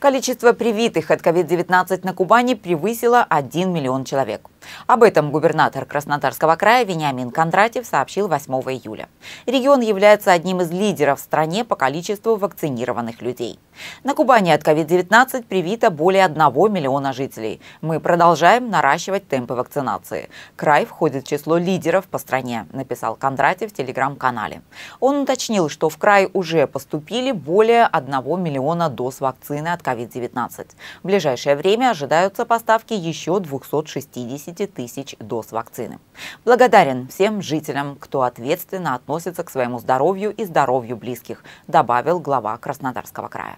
Количество привитых от COVID-19 на Кубани превысило 1 миллион человек. Об этом губернатор Краснодарского края Вениамин Кондратьев сообщил 8 июля. Регион является одним из лидеров в стране по количеству вакцинированных людей. На Кубани от COVID-19 привито более 1 миллиона жителей. Мы продолжаем наращивать темпы вакцинации. Край входит в число лидеров по стране, написал Кондратьев в телеграм-канале. Он уточнил, что в край уже поступили более 1 миллиона доз вакцины от COVID-19. В ближайшее время ожидаются поставки еще 260 200 тысяч доз вакцины. Благодарен всем жителям, кто ответственно относится к своему здоровью и здоровью близких, добавил глава Краснодарского края.